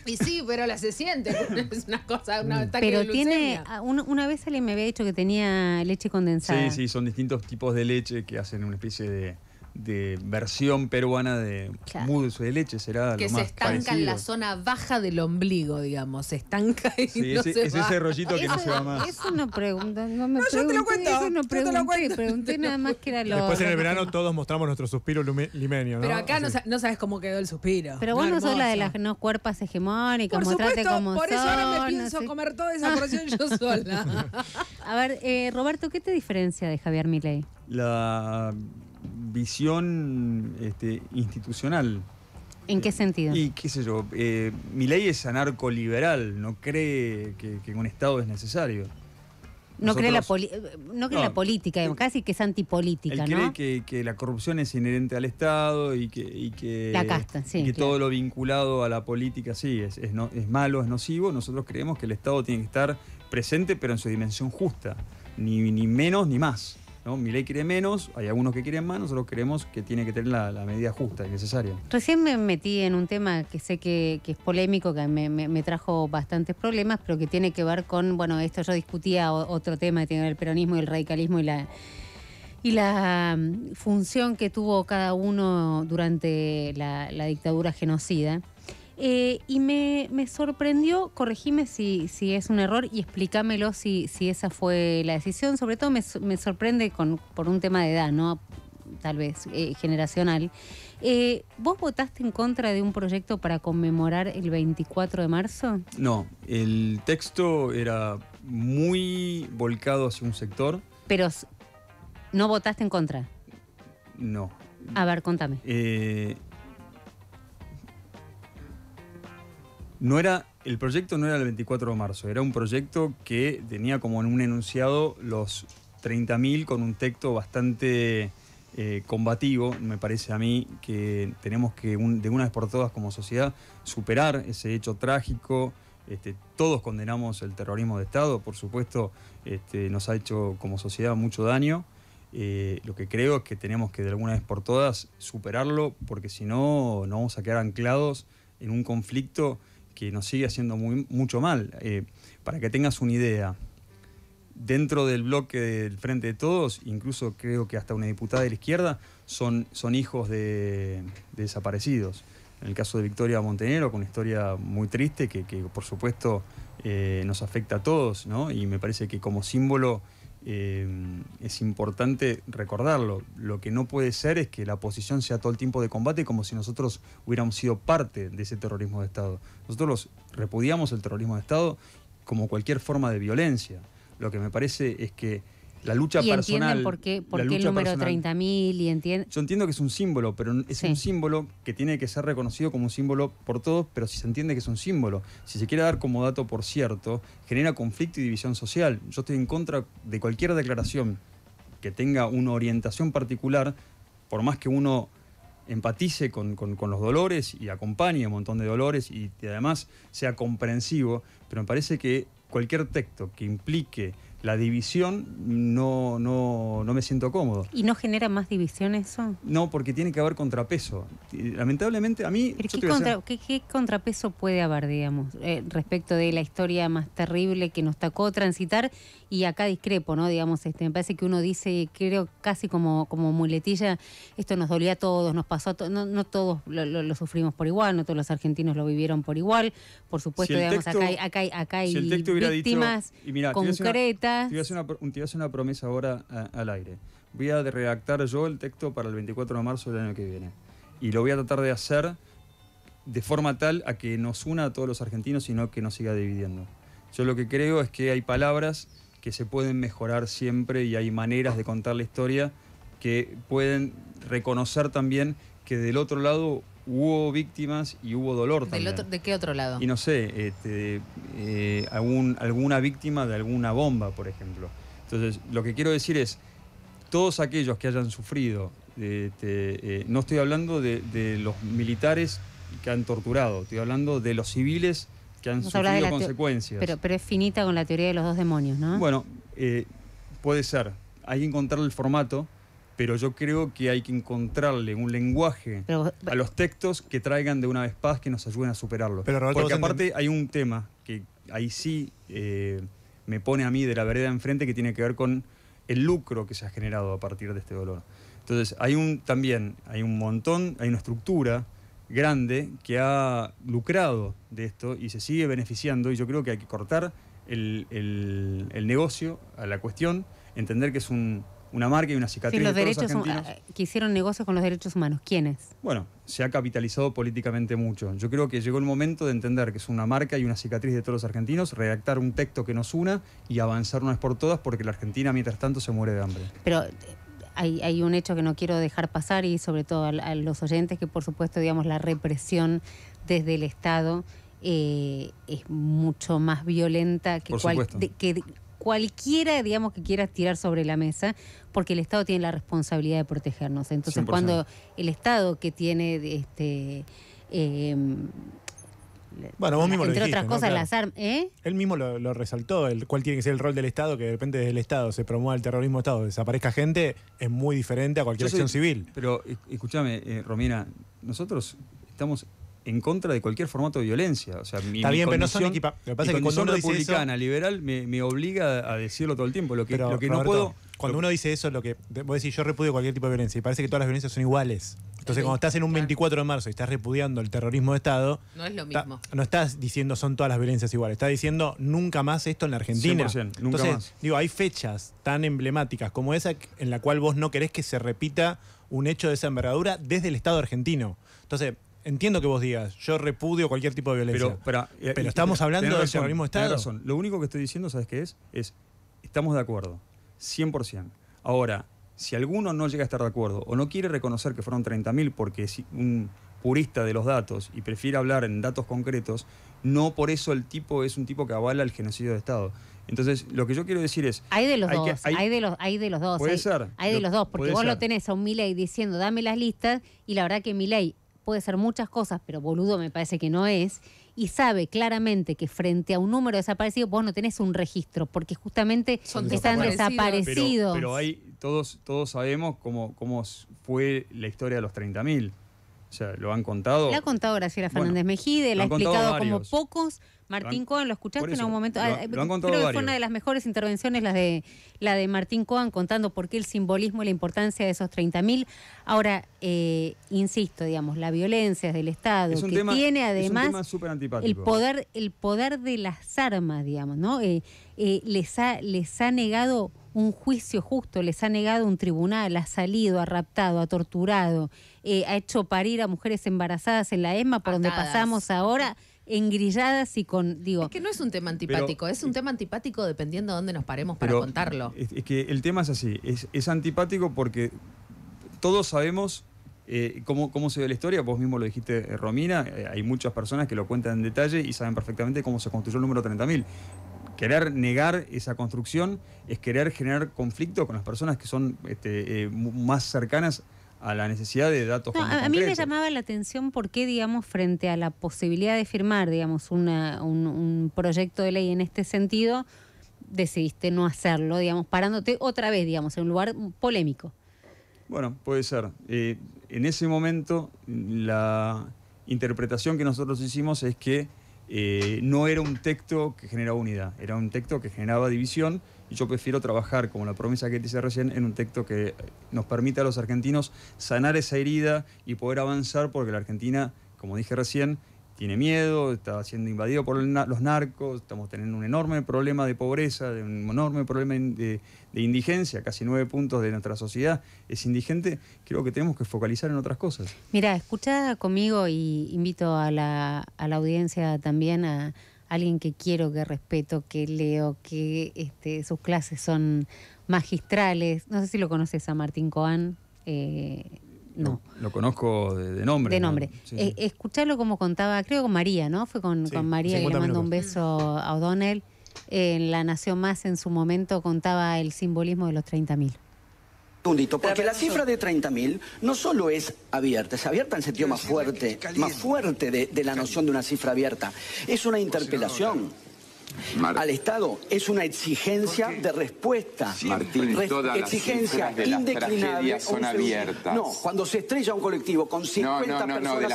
Y sí, pero la se siente. Es una cosa, una mm. Pero tiene. una vez alguien me había dicho que tenía leche condensada. Sí, sí, son distintos tipos de leche que hacen una especie de de versión peruana de claro. su de leche, será que lo más se estanca en la zona baja del ombligo, digamos, se estanca y sí, no se es ese rollito que no se va más. Eso no pregunta, no me no, yo te lo cuento, eso no pregunté, yo te lo cuento. pregunté nada más que era lo Después en el verano todos mostramos nuestro suspiro limeño, ¿no? Pero acá no, no, sabes cómo quedó el suspiro. Pero vos no sos la de las no cuerpas hegemónicas, por supuesto, como por eso ahora me pienso comer toda esa porción yo sola. A ver, eh, Roberto, ¿qué te diferencia de Javier Milei? La visión este, institucional. ¿En qué sentido? Y qué sé yo, eh, mi ley es anarco-liberal, no cree que, un Estado es necesario. No cree, la, eh, la política, casi que es antipolítica. Él cree que, la corrupción es inherente al Estado y que, todo lo vinculado a la política sí es, es malo, es nocivo. Nosotros creemos que el Estado tiene que estar presente, pero en su dimensión justa, ni, ni menos ni más. Mi ley quiere menos, hay algunos que quieren más, nosotros creemos que tiene que tener la, medida justa y necesaria. Recién me metí en un tema que sé que, es polémico, que me, trajo bastantes problemas, pero que tiene que ver con, bueno, esto yo discutía otro tema que tiene que ver el peronismo y el radicalismo y la y la mm, función que tuvo cada uno durante la dictadura genocida. Eh, y me, sorprendió, corregime si, si es un error y explícamelo si, esa fue la decisión. Sobre todo me, sorprende por un tema de edad, ¿no? tal vez eh, generacional. Eh, ¿Vos votaste en contra de un proyecto para conmemorar el 24 de marzo? No, el texto era muy volcado hacia un sector. Pero no votaste en contra. No. A ver, contame. Eh, no era, el proyecto no era el 24 de marzo, era un proyecto que tenía como en un enunciado los 30.000 con un texto bastante eh, combativo, me parece a mí que tenemos que de una vez por todas como sociedad superar ese hecho trágico. Este, todos condenamos el terrorismo de Estado, por supuesto, este, nos ha hecho como sociedad mucho daño. Eh, lo que creo es que tenemos que de alguna vez por todas superarlo, porque si no, nos vamos a quedar anclados en un conflicto que nos sigue haciendo mucho mal. Eh, para que tengas una idea, dentro del bloque del Frente de Todos, incluso creo que hasta una diputada de la izquierda, son, son hijos de, desaparecidos. En el caso de Victoria Montenero con una historia muy triste que, por supuesto eh, nos afecta a todos, ¿no? Y me parece que como símbolo eh, es importante recordarlo. Lo que no puede ser es que la oposición sea todo el tiempo de combate como si nosotros hubiéramos sido parte de ese terrorismo de Estado. Nosotros repudiamos el terrorismo de Estado como cualquier forma de violencia. Lo que me parece es que la lucha personal. por qué, el número 30.000 y Yo entiendo que es un símbolo, pero es un símbolo que tiene que ser reconocido como un símbolo por todos, pero si se entiende que es un símbolo, si se quiere dar como dato por cierto, genera conflicto y división social. Yo estoy en contra de cualquier declaración que tenga una orientación particular, por más que uno empatice con, los dolores y acompañe un montón de dolores y además sea comprensivo, pero me parece que cualquier texto que implique la división no, no, no, me siento cómodo. ¿Y no genera más división eso? No, porque tiene que haber contrapeso. Lamentablemente a mí... qué, contrapeso puede haber, digamos, eh, respecto de la historia más terrible que nos tocó transitar? Y acá discrepo, ¿no? Digamos, este, me parece que uno dice, creo casi como, como muletilla, esto nos dolía a todos, nos pasó a todos, no, no, todos lo, sufrimos por igual, no todos los argentinos lo vivieron por igual, por supuesto, digamos, acá hay, acá acá víctimas concretas te voy a hacer una, promesa ahora al aire. Voy a redactar yo el texto para el 24 de marzo del año que viene. Y lo voy a tratar de hacer de forma tal a que nos una a todos los argentinos y no que nos siga dividiendo. Yo lo que creo es que hay palabras que se pueden mejorar siempre y hay maneras de contar la historia que pueden reconocer también que del otro lado hubo víctimas y hubo dolor también. ¿De qué otro lado? Y no sé, este, eh, algún, alguna víctima de alguna bomba, por ejemplo. Entonces, lo que quiero decir es, todos aquellos que hayan sufrido, este, eh, no estoy hablando de, los militares que han torturado, estoy hablando de los civiles que han sufrido consecuencias. Pero, pero es finita con la teoría de los dos demonios, ¿no? Bueno, eh, puede ser. Hay que encontrar el formato pero yo creo que hay que encontrarle un lenguaje a los textos que traigan de una vez paz, que nos ayuden a superarlo. Pero otra Porque aparte hay un tema que ahí sí eh, me pone a mí de la vereda enfrente que tiene que ver con el lucro que se ha generado a partir de este dolor. Entonces hay un también, hay un montón, hay una estructura grande que ha lucrado de esto y se sigue beneficiando y yo creo que hay que cortar el negocio a la cuestión, entender que es un una marca y una cicatriz. de todos los argentinos. Eh, hicieron negocios con los derechos humanos, ¿quiénes? Bueno, se ha capitalizado políticamente mucho. Yo creo que llegó el momento de entender que es una marca y una cicatriz de todos los argentinos, redactar un texto que nos una y avanzar una vez por todas porque la Argentina mientras tanto se muere de hambre. Pero eh, hay, un hecho que no quiero dejar pasar y sobre todo a, los oyentes que por supuesto digamos la represión desde el Estado eh, es mucho más violenta que, cualquier... que, cualquiera, digamos, que quiera tirar sobre la mesa, porque el Estado tiene la responsabilidad de protegernos. Entonces, cuando el Estado que tiene este em, bueno, vos mismo entre lo otras cosas, las armas. ¿eh? Él mismo lo, resaltó, el, cuál tiene que ser el rol del Estado, que de repente el Estado se promueva el terrorismo de Estado, desaparezca gente, es muy diferente a cualquier acción civil. Pero e, escúchame, eh, Romina, nosotros estamos en contra de cualquier formato de violencia. O sea, mi, Está bien, pero no son equipa. Lo que pasa es que cuando uno republicana, liberal, me, obliga a decirlo todo el tiempo. Lo que, no puedo. Cuando uno dice eso, lo que. Vos decís, yo repudio cualquier tipo de violencia. Y parece que todas las violencias son iguales. Entonces, cuando estás en un 24 de marzo y estás repudiando el terrorismo de Estado. No es lo mismo. no estás diciendo son todas las violencias iguales. Estás diciendo nunca más esto en la Argentina. 100%, nunca Entonces, más. digo, hay fechas tan emblemáticas como esa en la cual vos no querés que se repita un hecho de esa envergadura desde el Estado argentino. Entonces, entiendo que vos digas, yo repudio cualquier tipo de violencia. Pero, estamos hablando del razón, terrorismo de Estado. Razón. Lo único que estoy diciendo, ¿sabes qué es? Es, estamos de acuerdo, 100%. Ahora, si alguno no llega a estar de acuerdo o no quiere reconocer que fueron 30.000 porque es un purista de los datos y prefiere hablar en datos concretos, no por eso el tipo es un tipo que avala el genocidio de Estado. Entonces, lo que yo quiero decir es... Hay de los dos, hay, de los, hay de los dos. Puede ser. Hay de los dos, porque vos lo tenés a un Milei diciendo, dame las listas, y la verdad que Milei puede ser muchas cosas, pero boludo me parece que no es, y sabe claramente que frente a un número desaparecido vos no tenés un registro, porque justamente están desaparecidos. Pero, hay, todos, todos sabemos cómo, cómo fue la historia de los 30.000. O sea, lo han contado. Lo ha contado Graciela Fernández Mejide, la ha explicado como pocos. Martín ¿lo escuchaste en algún momento? Lo, ah, creo que fue una de las mejores intervenciones la de, la de Martín Cohen contando por qué el simbolismo y la importancia de esos 30.000. Ahora, eh, insisto, digamos, la violencia del Estado, que tiene además el poder el poder de las armas, digamos, ¿no? Eh, eh, les, ha, les ha negado un juicio justo, les ha negado un tribunal, ha salido, ha raptado, ha torturado, eh, ha hecho parir a mujeres embarazadas en la ESMA, por donde pasamos ahora engrilladas y con, digo... Es que no es un tema antipático, es un eh, tema antipático dependiendo de dónde nos paremos para contarlo. Es, que el tema es así, es, antipático porque todos sabemos eh, ¿cómo, se ve la historia? Vos mismo lo dijiste, Romina. hay muchas personas que lo cuentan en detalle y saben perfectamente cómo se construyó el número 30.000 querer negar esa construcción es querer generar conflicto con las personas que son este, eh, más cercanas a la necesidad de datos. a, mí me llamaba la atención por qué, digamos, frente a la posibilidad de firmar, digamos, un, proyecto de ley en este sentido, decidiste no hacerlo, digamos, parándote otra vez, digamos, en un lugar polémico. Bueno, puede ser. Eh, en ese momento, la interpretación que nosotros hicimos es que eh, no era un texto que generaba unidad, era un texto que generaba división y yo prefiero trabajar, como la promesa que te hice recién, en un texto que nos permita a los argentinos sanar esa herida y poder avanzar porque la Argentina, como dije recién, tiene miedo, está siendo invadido por los narcos, estamos teniendo un enorme problema de pobreza, de un enorme problema de, indigencia, casi nueve puntos de nuestra sociedad es indigente, creo que tenemos que focalizar en otras cosas. Mira, escucha conmigo y invito a la, audiencia también a alguien que quiero, que respeto, que leo, que este, sus clases son magistrales. No sé si lo conoces a Martín Coán. Eh, no. Lo, conozco de, nombre. De nombre. Eh, escucharlo como contaba, creo con María, ¿no? Fue con, María y le mandó un beso a O'Donnell. En eh, La Nación Más en su momento contaba el simbolismo de los 30.000 porque la cifra de 30.000 no solo es abierta, es abierta en sentido más fuerte, más fuerte de la noción de una cifra abierta, es una interpelación al Estado es una exigencia de respuesta. Martín, exigencia indeclinable. son abiertas. No, cuando se estrella un colectivo con 50 personas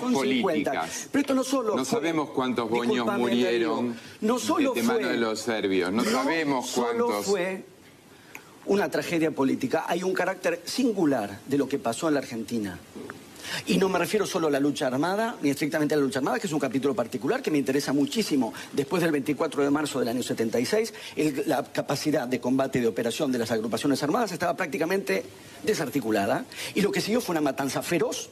son 50. Pero esto no solo No sabemos cuántos boños murieron no solo este de, los serbios. No, sabemos cuántos... Solo fue una tragedia política. Hay un carácter singular de lo que pasó en la Argentina. Y no me refiero solo a la lucha armada, ni estrictamente a la lucha armada, que es un capítulo particular que me interesa muchísimo. Después del 24 de marzo del año 76, la capacidad de combate y de operación de las agrupaciones armadas estaba prácticamente desarticulada. Y lo que siguió fue una matanza feroz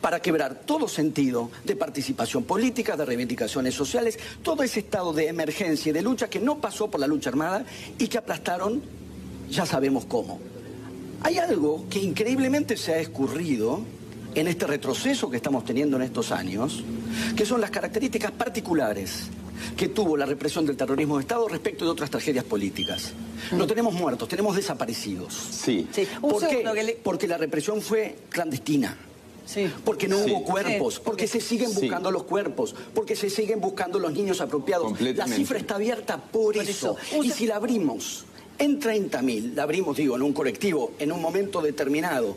para quebrar todo sentido de participación política, de reivindicaciones sociales, todo ese estado de emergencia y de lucha que no pasó por la lucha armada y que aplastaron, ya sabemos cómo. Hay algo que increíblemente se ha escurrido en este retroceso que estamos teniendo en estos años, que son las características particulares que tuvo la represión del terrorismo de Estado respecto de otras tragedias políticas. No mm. tenemos muertos, tenemos desaparecidos. Sí. sí. ¿Por qué? Porque la represión fue clandestina. Sí. Porque no hubo cuerpos, porque se siguen buscando los cuerpos, porque se siguen buscando los niños apropiados. La cifra está abierta por, eso. eso. Y si la abrimos en 30.000, la abrimos, digo, en un colectivo, en un momento determinado,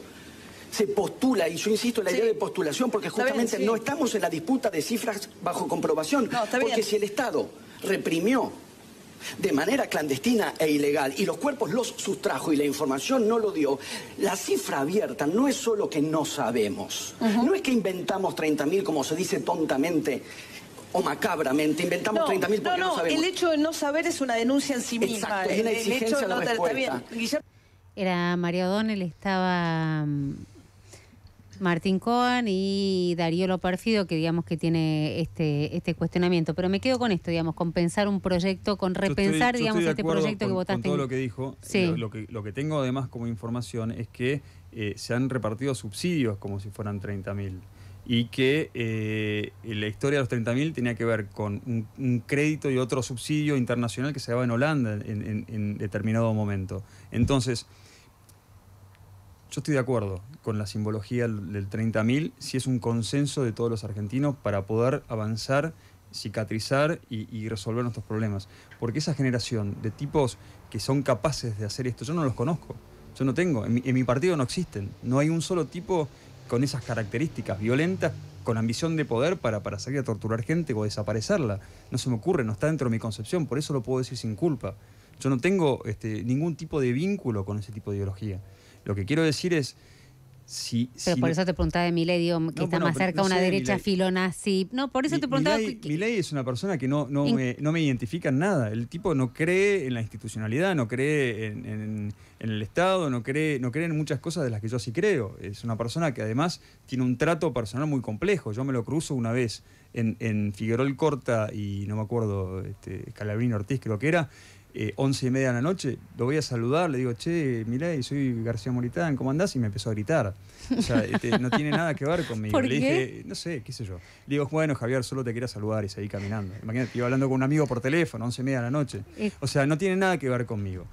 se postula, y yo insisto en la idea de postulación, porque justamente no estamos en la disputa de cifras bajo comprobación, porque si el Estado reprimió de manera clandestina e ilegal y los cuerpos los sustrajo y la información no lo dio, la cifra abierta no es solo que no sabemos, no es que inventamos 30.000 como se dice tontamente o macabramente, inventamos 30.000 porque no, no, El hecho de no saber es una denuncia en sí misma. es una exigencia el hecho Era María O'Donnell, estaba mm, Martín Cohen y Darío Loparcido, que digamos que tiene este, este cuestionamiento. Pero me quedo con esto, digamos, con pensar un proyecto, con repensar, digamos, este proyecto que votaste. Con todo lo que dijo, lo, que, lo que tengo además como información es que eh, se han repartido subsidios como si fueran 30.000 y que eh, la historia de los 30.000 tenía que ver con un, crédito y otro subsidio internacional que se daba en Holanda en, en, en determinado momento. Entonces, yo estoy de acuerdo con la simbología del 30.000, si es un consenso de todos los argentinos para poder avanzar, cicatrizar y, resolver nuestros problemas. Porque esa generación de tipos que son capaces de hacer esto, yo no los conozco, yo no tengo, en mi, en partido no existen, no hay un solo tipo con esas características violentas con ambición de poder para, para salir a torturar gente o desaparecerla. No se me ocurre, no está dentro de mi concepción, por eso lo puedo decir sin culpa. Yo no tengo este, ningún tipo de vínculo con ese tipo de ideología. Lo que quiero decir es... Si, Pero por eso te preguntaba de Milei, que está más cerca a una derecha filona, sí. No, por eso te preguntaba... que... Milei es una persona que no, no, me, no identifica en nada. El tipo no cree en la institucionalidad, no cree en, el Estado, no cree, no cree en muchas cosas de las que yo sí creo. Es una persona que además tiene un trato personal muy complejo. Yo me lo cruzo una vez en, en Corta y no me acuerdo, este, Calabrín Ortiz creo que era, 11 eh, y media de la noche, lo voy a saludar, le digo, che, mirá, soy García Moritán, ¿cómo andás? Y me empezó a gritar. O sea, este, no tiene nada que ver conmigo. le dije, no sé, qué sé yo. Le digo, bueno, Javier, solo te quería saludar y seguí caminando. Imagínate, iba hablando con un amigo por teléfono, 11 y media de la noche. Eh. O sea, no tiene nada que ver conmigo.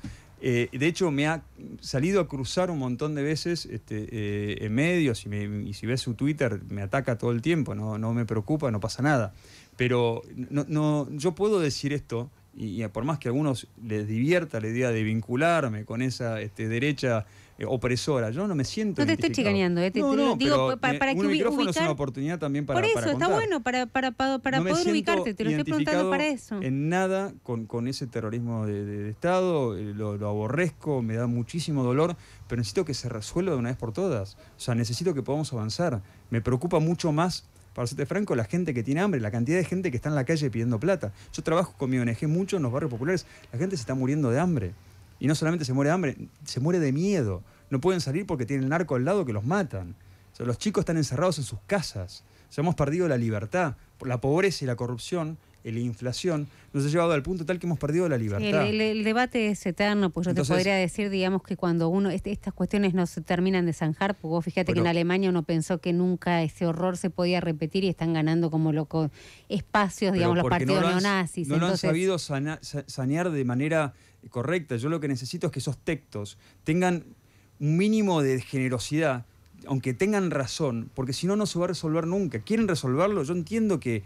Eh, de hecho, me ha salido a cruzar un montón de veces este, en medios y, y, si ves su Twitter me ataca todo el tiempo, no, no me preocupa, no pasa nada. Pero no, yo puedo decir esto y, por más que a algunos les divierta la idea de vincularme con esa este, derecha eh, opresora, yo no me siento. No te estoy chicaneando, eh, te, digo, para, eh, que un micrófono es una oportunidad también para. Por eso, está bueno, para, para, para poder ubicarte, te lo estoy preguntando para eso. En nada con, ese terrorismo de, Estado, lo, aborrezco, me da muchísimo dolor, pero necesito que se resuelva de una vez por todas. O sea, necesito que podamos avanzar. Me preocupa mucho más para serte franco, la gente que tiene hambre, la cantidad de gente que está en la calle pidiendo plata. Yo trabajo con mi ONG mucho en los barrios populares, la gente se está muriendo de hambre. Y no solamente se muere de hambre, se muere de miedo. No pueden salir porque tienen el narco al lado que los matan. los chicos están encerrados en sus casas. hemos perdido la libertad. Por la pobreza y la corrupción la inflación, nos ha llevado al punto tal que hemos perdido la libertad. El, debate es eterno, pues yo te podría decir, digamos, que cuando uno, este, estas cuestiones no se terminan de zanjar, porque vos fíjate que en Alemania uno pensó que nunca ese horror se podía repetir y están ganando como locos espacios, digamos, los partidos neonazis. No lo han sabido sanear de manera correcta. Yo lo que necesito es que esos textos tengan un mínimo de generosidad aunque tengan razón, porque si no, no se va a resolver nunca. ¿Quieren resolverlo? Yo entiendo que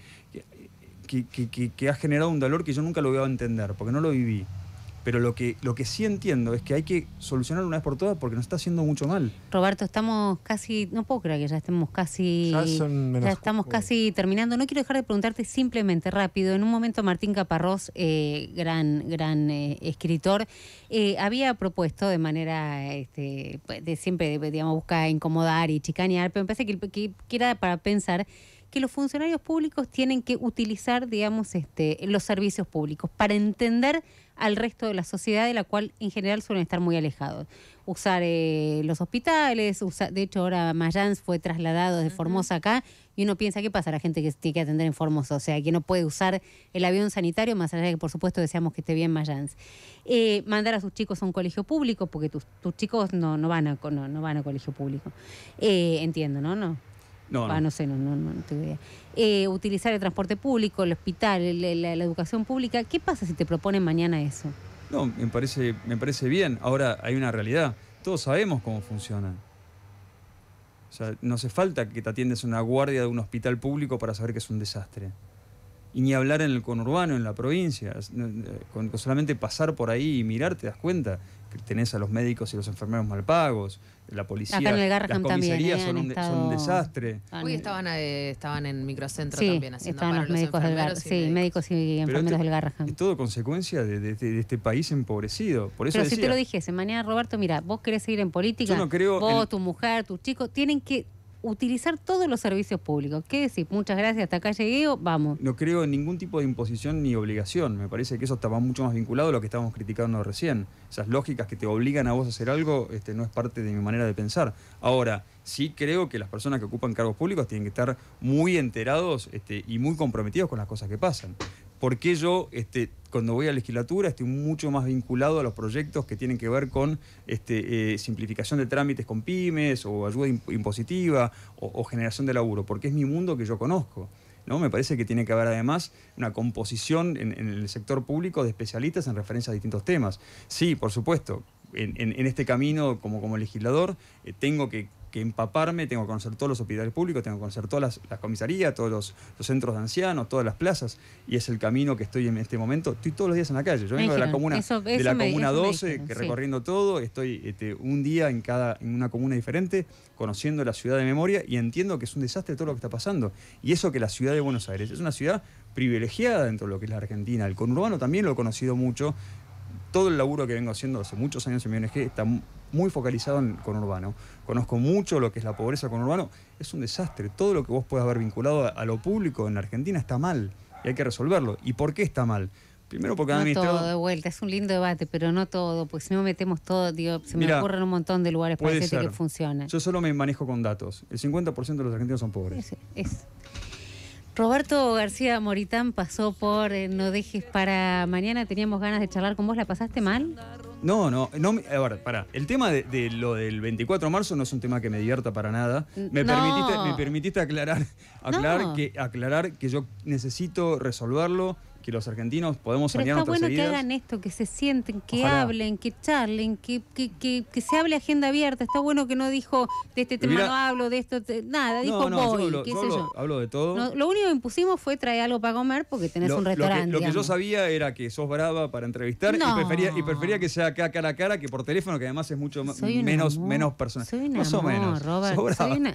que, ha generado un dolor que yo nunca lo voy a entender, porque no lo viví. Pero lo que, lo que sí entiendo es que hay que solucionarlo una vez por todas porque nos está haciendo mucho mal. Roberto, estamos casi, no puedo creer que ya estemos casi, ya, estamos casi terminando. No quiero dejar de preguntarte simplemente rápido. En un momento Martín Caparrós, eh, gran, gran eh, escritor, eh, había propuesto de manera, este, pues, de siempre, digamos, busca incomodar y chicanear, pero me parece que, que era para pensar que los funcionarios públicos tienen que utilizar, digamos, este, los servicios públicos para entender al resto de la sociedad de la cual en general suelen estar muy alejados. Usar eh, los hospitales, de hecho ahora Mayans fue trasladado de Formosa acá y uno piensa qué pasa la gente que tiene que atender en Formosa, o sea, que no puede usar el avión sanitario, más allá de que por supuesto deseamos que esté bien Mayans. Eh, mandar a sus chicos a un colegio público, porque tus, tus chicos no, no, van a, no van a colegio público. Eh, entiendo, ¿no? no no, sé, no, no, no tengo idea. Eh, utilizar el transporte público, el hospital, la, educación pública. ¿Qué pasa si te proponen mañana eso? No, me parece, me parece bien. Ahora hay una realidad. Todos sabemos cómo funciona. O sea, no hace falta que te atiendes una guardia de un hospital público para saber que es un desastre. Y ni hablar en el conurbano, en la provincia. Eh, solamente pasar por ahí y mirar te das cuenta tenés a los médicos y los enfermeros mal pagos, la policía, las comisarías ¿eh? son, un desastre. Hoy estaban, eh, estaban en microcentro también haciendo estaban los, médicos sí, médicos. y enfermeros del Garrahan. todo consecuencia de, este país empobrecido. Por eso Pero si te lo dijese, mañana Roberto, mira, vos querés seguir en política, vos, tu mujer, tus chicos, tienen que utilizar todos los servicios públicos. ¿Qué decir? Muchas gracias, hasta acá llegué, vamos. No creo en ningún tipo de imposición ni obligación. Me parece que eso estaba mucho más vinculado a lo que estábamos criticando recién. Esas lógicas que te obligan a vos a hacer algo este, no es parte de mi manera de pensar. Ahora, sí creo que las personas que ocupan cargos públicos tienen que estar muy enterados este, y muy comprometidos con las cosas que pasan. Porque yo este, cuando voy a legislatura estoy mucho más vinculado a los proyectos que tienen que ver con este, eh, simplificación de trámites con pymes o ayuda impositiva o, generación de laburo, porque es mi mundo que yo conozco. ¿no? Me parece que tiene que haber además una composición en, el sector público de especialistas en referencia a distintos temas. Sí, por supuesto, en, este camino como, como legislador eh, tengo que que empaparme, tengo que conocer todos los hospitales públicos, tengo que conocer todas las, comisarías, todos los, centros de ancianos, todas las plazas, y es el camino que estoy en este momento. Estoy todos los días en la calle, yo vengo de la comuna, de la comuna 12, recorriendo todo, estoy este, un día en cada en una comuna diferente, conociendo la ciudad de memoria y entiendo que es un desastre todo lo que está pasando. Y eso que la ciudad de Buenos Aires es una ciudad privilegiada dentro de lo que es la Argentina. El conurbano también lo he conocido mucho, todo el laburo que vengo haciendo hace muchos años en mi ONG está muy focalizado en conurbano. Conozco mucho lo que es la pobreza conurbano. Es un desastre. Todo lo que vos puedas haber vinculado a, lo público en Argentina está mal y hay que resolverlo. ¿Y por qué está mal? Primero porque no todo de vuelta, es un lindo debate, pero no todo, porque si no metemos todo, digo, se me ocurren un montón de lugares para que funciona. Yo solo me manejo con datos. El 50% de los argentinos son pobres. Es, es. Roberto García Moritán pasó por eh, No dejes para mañana, teníamos ganas de charlar con vos, ¿la pasaste mal? No, no, no, a ver, El tema de, lo del 24 de marzo no es un tema que me divierta para nada. Me, permitiste, me permitiste aclarar, aclarar, que, aclarar que yo necesito resolverlo que los argentinos podemos Pero está bueno que hagan esto, que se sienten, que hablen, que charlen, que, que, que, se hable agenda abierta. Está bueno que no dijo de este tema no hablo, de esto, nada, dijo voy, hablo, de todo. lo único que impusimos fue traer algo para comer porque tenés un restaurante. Lo, que, yo sabía era que sos brava para entrevistar y, prefería, y prefería que sea acá cara a cara que por teléfono, que además es mucho menos, menos personal. Soy Más o menos. Robert, Soy una,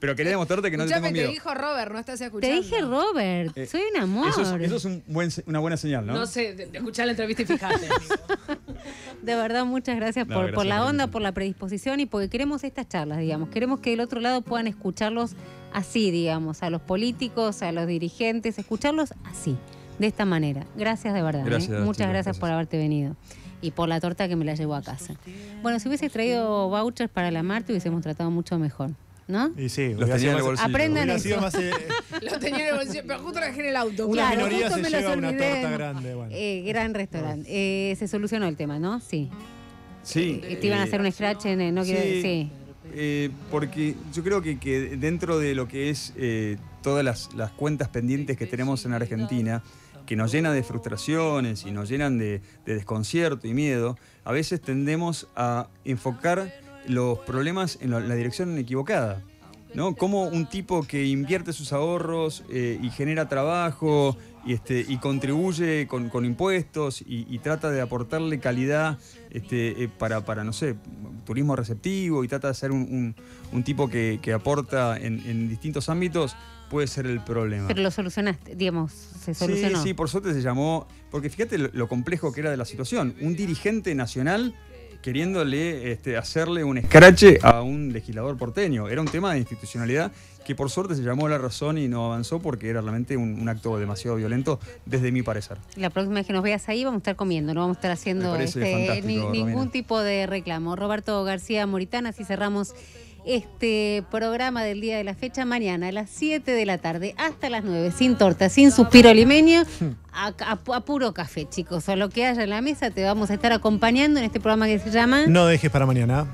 pero quería demostrarte que no te tengo miedo. te dijo Robert, no estás escuchando. Te dije Robert, eh, soy un amor. Eso es, una buena señal, ¿no? No sé, escuchar la entrevista y fijarte. de verdad, muchas gracias, por, la onda, por la predisposición y porque queremos estas charlas, digamos. Queremos que del otro lado puedan escucharlos así, digamos, a los políticos, a los dirigentes, escucharlos así, de esta manera. Gracias de verdad. ¿eh? Muchas gracias, por haberte venido y por la torta que me la llevó a casa. Bueno, si hubiese traído vouchers para la marte hubiésemos tratado mucho mejor, ¿no? Y sí, los bolsillo. Aprendan hubiera sido más, eh, lo tenía en el bolsillo, pero justo lo el auto. Una minoría se lleva una torta grande. Bueno. Eh, gran restaurante. Eh, se solucionó el tema, ¿no? Sí. Sí. te iban a hacer un eh, scratch, en, no quiero sí, porque yo creo que, dentro de lo que es todas las, cuentas pendientes que tenemos en Argentina, que nos llenan de frustraciones y nos llenan de, de desconcierto y miedo, a veces tendemos a enfocar los problemas en la dirección equivocada. ¿no? Cómo un tipo que invierte sus ahorros eh, y genera trabajo y, este, y contribuye con, impuestos y, trata de aportarle calidad este, eh, para, no sé, turismo receptivo y trata de ser un, tipo que, aporta en, distintos ámbitos, puede ser el problema. Pero lo solucionaste, digamos, se solucionó. Sí, sí, por suerte se llamó, porque fíjate lo, lo complejo que era de la situación. Un dirigente nacional queriéndole este, hacerle un escrache a un legislador porteño. Era un tema de institucionalidad que por suerte se llamó la razón y no avanzó porque era realmente un, acto demasiado violento, desde mi parecer. La próxima vez que nos veas ahí vamos a estar comiendo, no vamos a estar haciendo este, ningún tipo de reclamo. Roberto García Moritana, si cerramos este programa del día de la fecha mañana a las 7 de la tarde hasta las 9, sin torta, sin suspiro limeño, a, puro café, chicos. O lo que haya en la mesa, te vamos a estar acompañando en este programa que se llama No dejes para mañana.